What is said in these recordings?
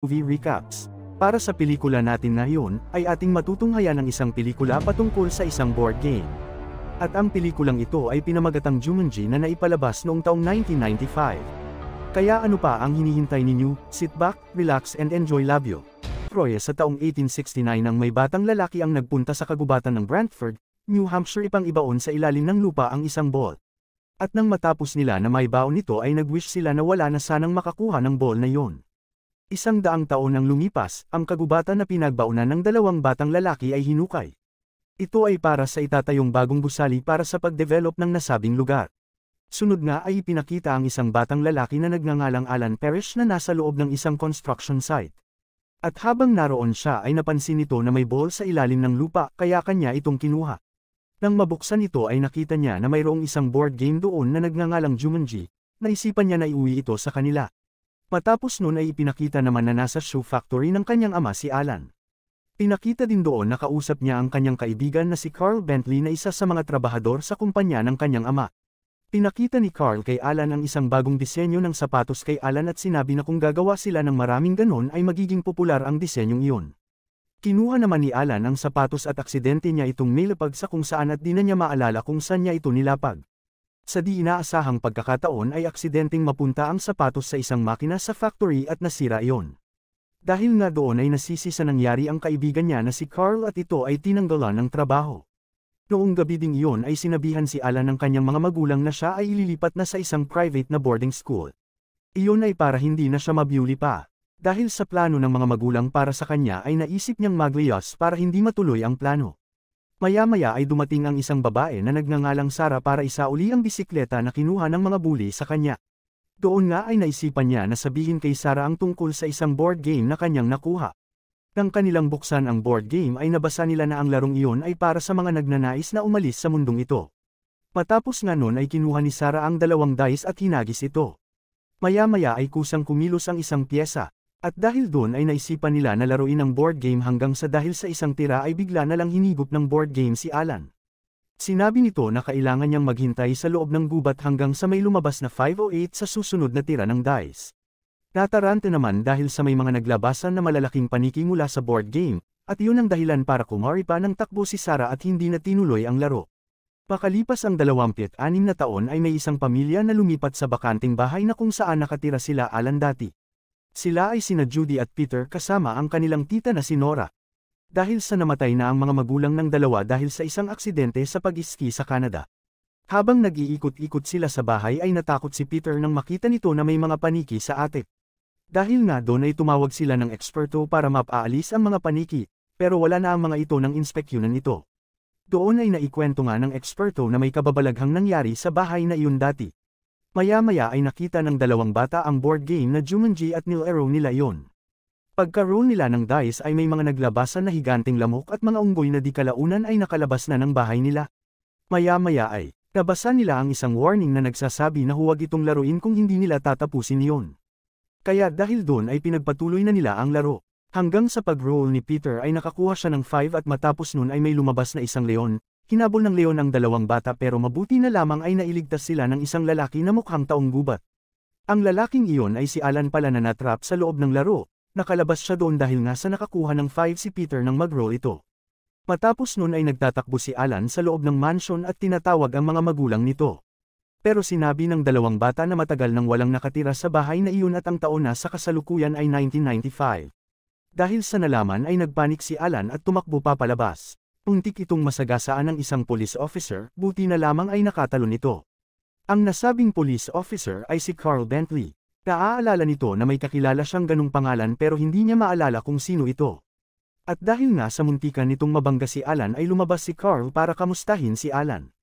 movie recaps. Para sa pelikula natin ngayon, ay ating matutunghayan ng isang pelikula patungkol sa isang board game. At ang pelikulang ito ay pinamagatang Jumanji na naipalabas noong taong 1995. Kaya ano pa ang hinihintay ninyo, sit back, relax and enjoy love you. Troy sa taong 1869 nang may batang lalaki ang nagpunta sa kagubatan ng Brantford, New Hampshire ipang ibaon sa ilalim ng lupa ang isang ball. At nang matapos nila na may baon nito ay nagwish sila na wala na sanang makakuha ng ball na yon. Isang daang taon ang lumipas, ang kagubatan na pinagbaunan ng dalawang batang lalaki ay hinukay. Ito ay para sa itatayong bagong busali para sa pagdevelop ng nasabing lugar. Sunod nga ay ipinakita ang isang batang lalaki na nagngangalang Alan Parrish na nasa loob ng isang construction site. At habang naroon siya ay napansin nito na may bowl sa ilalim ng lupa kaya kanya itong kinuha. Nang mabuksan ito ay nakita niya na mayroong isang board game doon na nagngangalang Jumanji, naisipan niya na iuwi ito sa kanila. Matapos noon ay ipinakita naman na nasa shoe factory ng kanyang ama si Alan. Pinakita din doon na kausap niya ang kanyang kaibigan na si Carl Bentley na isa sa mga trabahador sa kumpanya ng kanyang ama. Pinakita ni Carl kay Alan ang isang bagong disenyo ng sapatos kay Alan at sinabi na kung gagawa sila ng maraming ganon ay magiging popular ang disenyong iyon. Kinuha naman ni Alan ang sapatos at aksidente niya itong nilapag sa kung saan at di na niya maalala kung saan niya ito nilapag. Sa di inaasahang pagkakataon ay aksidenteng mapunta ang sapatos sa isang makina sa factory at nasira iyon. Dahil nga doon ay nasisi sa nangyari ang kaibigan niya na si Carl at ito ay tinanggalan ng trabaho. Noong gabi ding iyon ay sinabihan si Alan ng kanyang mga magulang na siya ay ililipat na sa isang private na boarding school. Iyon ay para hindi na siya mabiyuli pa. Dahil sa plano ng mga magulang para sa kanya ay naisip niyang maglayas para hindi matuloy ang plano. Maya-maya ay dumating ang isang babae na nagngangalang Sara para isauli ang bisikleta na kinuha ng mga bully sa kanya. Doon nga ay naisipan niya na sabihin kay Sara ang tungkol sa isang board game na kanyang nakuha. Nang kanilang buksan ang board game ay nabasa nila na ang larong iyon ay para sa mga nagnanais na umalis sa mundong ito. Matapos nga noon ay kinuha ni Sara ang dalawang dice at hinagis ito. Maya-maya ay kusang kumilos ang isang piyesa, at dahil doon ay naisipan nila na laruin ang board game hanggang sa dahil sa isang tira ay bigla na lang hinigop ng board game si Alan. Sinabi nito na kailangan niyang maghintay sa loob ng gubat hanggang sa may lumabas na 508 sa susunod na tira ng dice. Natarante naman dahil sa may mga naglabasan na malalaking paniki mula sa board game, at yun ang dahilan para kumari pa ng takbo si Sara at hindi na tinuloy ang laro. Pakalipas ang 26 na taon ay may isang pamilya na lumipat sa bakanting bahay na kung saan nakatira sila Alan dati. Sila ay sina Judy at Peter kasama ang kanilang tita na si Nora. Dahil sa namatay na ang mga magulang ng dalawa dahil sa isang aksidente sa pag-ski sa Canada. Habang nag-iikot-ikot sila sa bahay ay natakot si Peter nang makita nito na may mga paniki sa atik. Dahil nga doon ay tumawag sila ng eksperto para mapaalis ang mga paniki, pero wala na ang mga ito ng inspeksyonan ito. Doon ay naikwento nga ng eksperto na may kababalaghang nangyari sa bahay na iyon dati. Maya-maya ay nakita ng dalawang bata ang board game na Jumanji at nilaro nila yon. Pagka-roll nila ng dice ay may mga naglabasan na higanting lamok at mga unggoy na di kalaunan ay nakalabas na ng bahay nila. Maya-maya ay, nabasa nila ang isang warning na nagsasabi na huwag itong laruin kung hindi nila tatapusin yon. Kaya dahil doon ay pinagpatuloy na nila ang laro. Hanggang sa pag-roll ni Peter ay nakakuha siya ng 5 at matapos nun ay may lumabas na isang leon, Hinabol ng leon ang dalawang bata pero mabuti na lamang ay nailigtas sila ng isang lalaki na mukhang taong gubat. Ang lalaking iyon ay si Alan pala na natrap sa loob ng laro, nakalabas siya doon dahil nga sa nakakuha ng 5 si Peter ng mag-roll ito. Matapos nun ay nagtatakbo si Alan sa loob ng mansion at tinatawag ang mga magulang nito. Pero sinabi ng dalawang bata na matagal nang walang nakatira sa bahay na iyon at ang taon na sa kasalukuyan ay 1995. Dahil sa nalaman ay nagpanik si Alan at tumakbo papalabas. Untik itong masagasaan ng isang police officer, buti na lamang ay nakatalo ito. Ang nasabing police officer ay si Carl Bentley. Naaalala nito na may kakilala siyang ganung pangalan pero hindi niya maalala kung sino ito. At dahil nga sa muntikan nitong mabangga si Alan ay lumabas si Carl para kamustahin si Alan.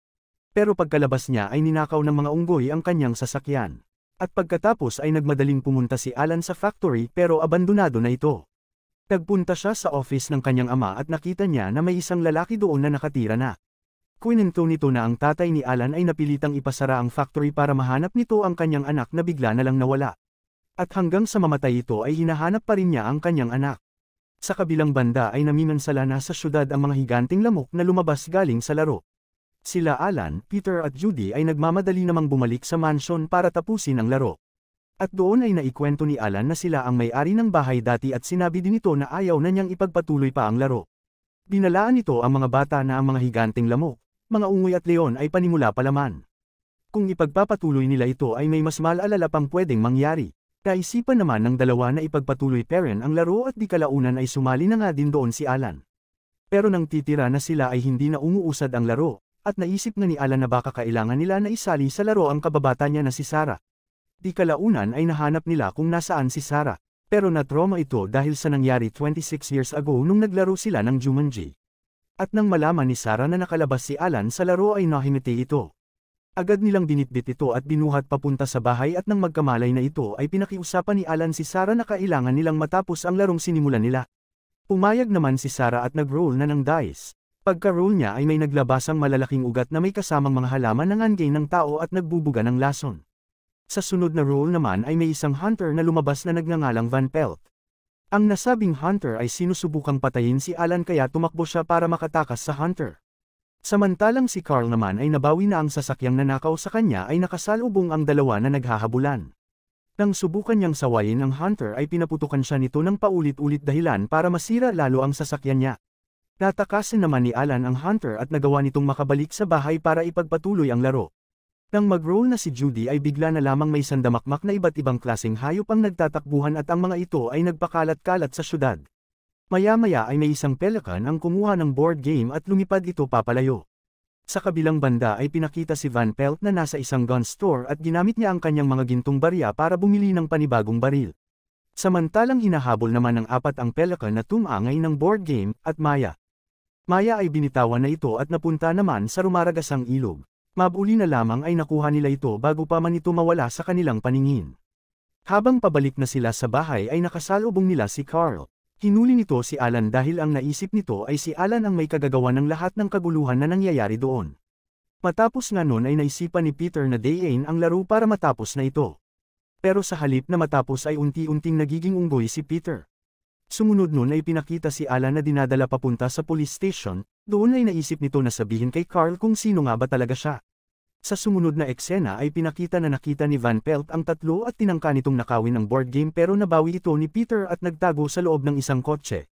Pero pagkalabas niya ay ninakaw ng mga unggoy ang kanyang sasakyan. At pagkatapos ay nagmadaling pumunta si Alan sa factory pero abandonado na ito. Nagpunta siya sa office ng kanyang ama at nakita niya na may isang lalaki doon na nakatira na. Kuinento nito na ang tatay ni Alan ay napilitang ipasara ang factory para mahanap nito ang kanyang anak na bigla na lang nawala. At hanggang sa mamatay ito ay hinahanap pa rin niya ang kanyang anak. Sa kabilang banda ay namimansala na sa syudad ang mga higanting lamok na lumabas galing sa laro. Sila Alan, Peter at Judy ay nagmamadali namang bumalik sa mansion para tapusin ang laro. At doon ay naikwento ni Alan na sila ang may-ari ng bahay dati at sinabi din ito na ayaw na niyang ipagpatuloy pa ang laro. Binalaan nito ang mga bata na ang mga higanteng lamok, mga ungoy at leon ay panimula pa laman. Kung ipagpapatuloy nila ito ay may mas maalala pang pwedeng mangyari. Naisipan naman ng dalawa na ipagpatuloy Perrin ang laro at di kalaunan ay sumali na nga din doon si Alan. Pero nang titira na sila ay hindi na umuusad ang laro, at naisip na ni Alan na baka kailangan nila na isali sa laro ang kababata niya na si Sarah. Di kalaunan ay nahanap nila kung nasaan si Sara, Pero na-trauma ito dahil sa nangyari 26 years ago nung naglaro sila ng Jumanji. At nang malaman ni Sara na nakalabas si Alan sa laro ay nahiniti ito. Agad nilang binitbit ito at binuhat papunta sa bahay at nang magkamalay na ito ay pinakiusapan ni Alan si Sara na kailangan nilang matapos ang larong sinimulan nila. Pumayag naman si Sara at nag-roll na ng dice. Pagka-roll niya ay may naglabasang malalaking ugat na may kasamang mga halaman ng angay ng tao at nagbubuga ng lason. Sa sunod na role naman ay may isang hunter na lumabas na nagngangalang Van Pelt. Ang nasabing hunter ay sinusubukang patayin si Alan kaya tumakbo siya para makatakas sa hunter. Samantalang si Carl naman ay nabawi na ang sasakyang nanakaw sa kanya ay nakasalubong ang dalawa na naghahabulan. Nang subukan niyang sawayin ang hunter ay pinaputukan siya nito ng paulit-ulit dahilan para masira lalo ang sasakyan niya. Natakasin naman ni Alan ang hunter at nagawa nitong makabalik sa bahay para ipagpatuloy ang laro. Nang mag-roll na si Judy ay bigla na lamang may sandamakmak na iba't ibang klasing hayop ang nagtatakbuhan at ang mga ito ay nagpakalat-kalat sa syudad. Maya-maya ay may isang pelikan ang kumuha ng board game at lumipad ito papalayo. Sa kabilang banda ay pinakita si Van Pelt na nasa isang gun store at ginamit niya ang kanyang mga gintong barya para bumili ng panibagong baril. Samantalang hinahabol naman ng apat ang pelikan na tumangay ng board game at Maya. Maya ay binitawan na ito at napunta naman sa rumaragasang ilog. Mabuli na lamang ay nakuha nila ito bago pa man ito mawala sa kanilang paningin. Habang pabalik na sila sa bahay ay nakasalubong nila si Carl. Hinuli nito si Alan dahil ang naisip nito ay si Alan ang may kagagawa ng lahat ng kaguluhan na nangyayari doon. Matapos nga noon ay naisipan ni Peter na Dayain ang laro para matapos na ito. Pero sa halip na matapos ay unti-unting nagiging unggoy si Peter. Sumunod noon ay pinakita si Alan na dinadala papunta sa police station, doon ay naisip nito na sabihin kay Carl kung sino nga ba talaga siya. Sa sumunod na eksena ay pinakita na nakita ni Van Pelt ang tatlo at tinangka nitong nakawin ng board game pero nabawi ito ni Peter at nagtago sa loob ng isang kotse.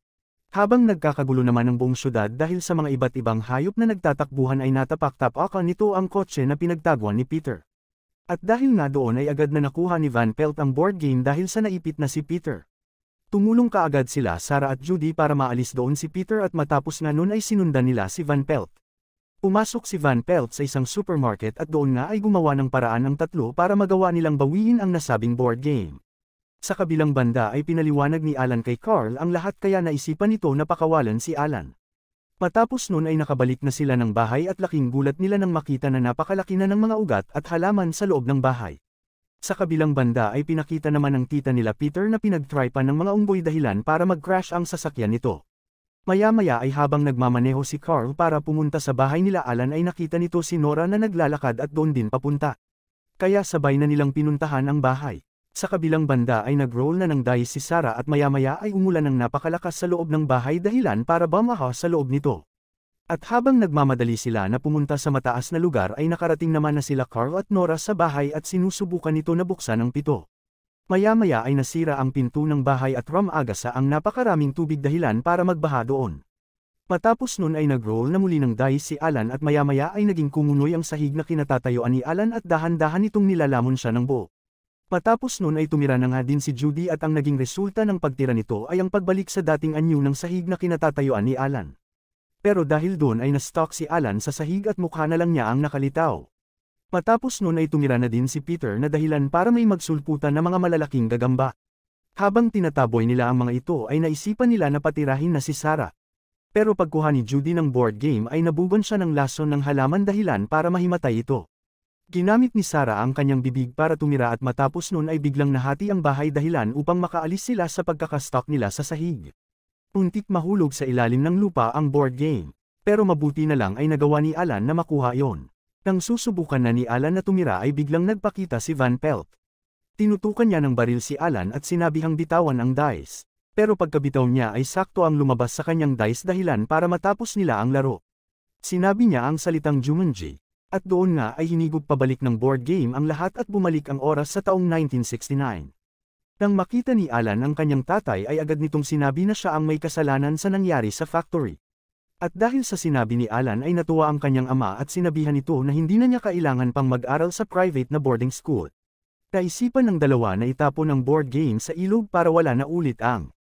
Habang nagkakagulo naman ang buong syudad dahil sa mga iba't ibang hayop na nagtatakbuhan ay natapak-tapakan nito ang kotse na pinagtaguan ni Peter. At dahil nga doon ay agad na nakuha ni Van Pelt ang board game dahil sa naipit na si Peter. Tumulong kaagad sila Sarah at Judy para maalis doon si Peter at matapos na noon ay sinundan nila si Van Pelt. Umasok si Van Pelt sa isang supermarket at doon nga ay gumawa ng paraan ng tatlo para magawa nilang bawiin ang nasabing board game. Sa kabilang banda ay pinaliwanag ni Alan kay Carl ang lahat kaya naisipan nito na pakawalan si Alan. Matapos noon ay nakabalik na sila ng bahay at laking gulat nila nang makita na napakalaki na ng mga ugat at halaman sa loob ng bahay. Sa kabilang banda ay pinakita naman ng tita nila Peter na pinagtry pa ng mga umboy dahilan para mag-crash ang sasakyan nito. Maya-maya ay habang nagmamaneho si Carl para pumunta sa bahay nila Alan ay nakita nito si Nora na naglalakad at doon din papunta. Kaya sabay na nilang pinuntahan ang bahay. Sa kabilang banda ay nag-roll na ng dice si Sarah at maya-maya ay umulan ng napakalakas sa loob ng bahay dahilan para bumaha sa loob nito. At habang nagmamadali sila na pumunta sa mataas na lugar ay nakarating naman na sila Carl at Nora sa bahay at sinusubukan nito na buksan ang pito. Maya-maya ay nasira ang pinto ng bahay at ramagasa ang napakaraming tubig dahilan para magbaha doon. Matapos nun ay nagroll na muli ng dice si Alan at maya-maya ay naging kumunoy ang sahig na kinatatayuan ni Alan at dahan-dahan itong nilalamon siya ng buo. Matapos nun ay tumira na nga din si Judy at ang naging resulta ng pagtira nito ay ang pagbalik sa dating anyo ng sahig na kinatatayuan ni Alan. Pero dahil doon ay nastock si Alan sa sahig at mukha na lang niya ang nakalitaw. Matapos noon ay tumira na din si Peter na dahilan para may magsulputan na mga malalaking gagamba. Habang tinataboy nila ang mga ito ay naisipan nila na patirahin na si Sarah. Pero pagkuha ni Judy ng board game ay nabuban siya ng lason ng halaman dahilan para mahimatay ito. Ginamit ni Sarah ang kanyang bibig para tumira at matapos noon ay biglang nahati ang bahay dahilan upang makaalis sila sa pagkakastock nila sa sahig. Puntik mahulog sa ilalim ng lupa ang board game, pero mabuti na lang ay nagawa ni Alan na makuha yon. Nang susubukan na ni Alan na tumira ay biglang nagpakita si Van Pelt. Tinutukan niya ng baril si Alan at sinabihang bitawan ang dice. Pero pagkabitaw niya ay sakto ang lumabas sa kanyang dice dahilan para matapos nila ang laro. Sinabi niya ang salitang Jumanji, at doon nga ay hinigop pabalik ng board game ang lahat at bumalik ang oras sa taong 1969. Nang makita ni Alan ang kanyang tatay ay agad nitong sinabi na siya ang may kasalanan sa nangyari sa factory. At dahil sa sinabi ni Alan ay natuwa ang kanyang ama at sinabihan ito na hindi na niya kailangan pang mag-aral sa private na boarding school. Naisipan ng dalawa na itapon ang board game sa ilog para wala na ulit ang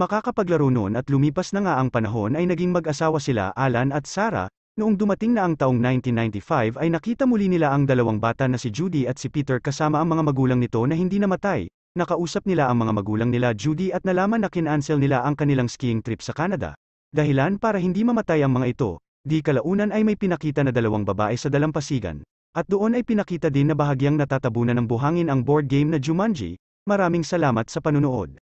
makakapaglaro noon at lumipas na nga ang panahon ay naging mag-asawa sila Alan at Sarah, Noong dumating na ang taong 1995 ay nakita muli nila ang dalawang bata na si Judy at si Peter kasama ang mga magulang nito na hindi namatay, nakausap nila ang mga magulang nila Judy at nalaman na kinansel nila ang kanilang skiing trip sa Canada. Dahilan para hindi mamatay ang mga ito, di kalaunan ay may pinakita na dalawang babae sa dalampasigan, at doon ay pinakita din na bahagyang natatabunan ng buhangin ang board game na Jumanji, maraming salamat sa panunood.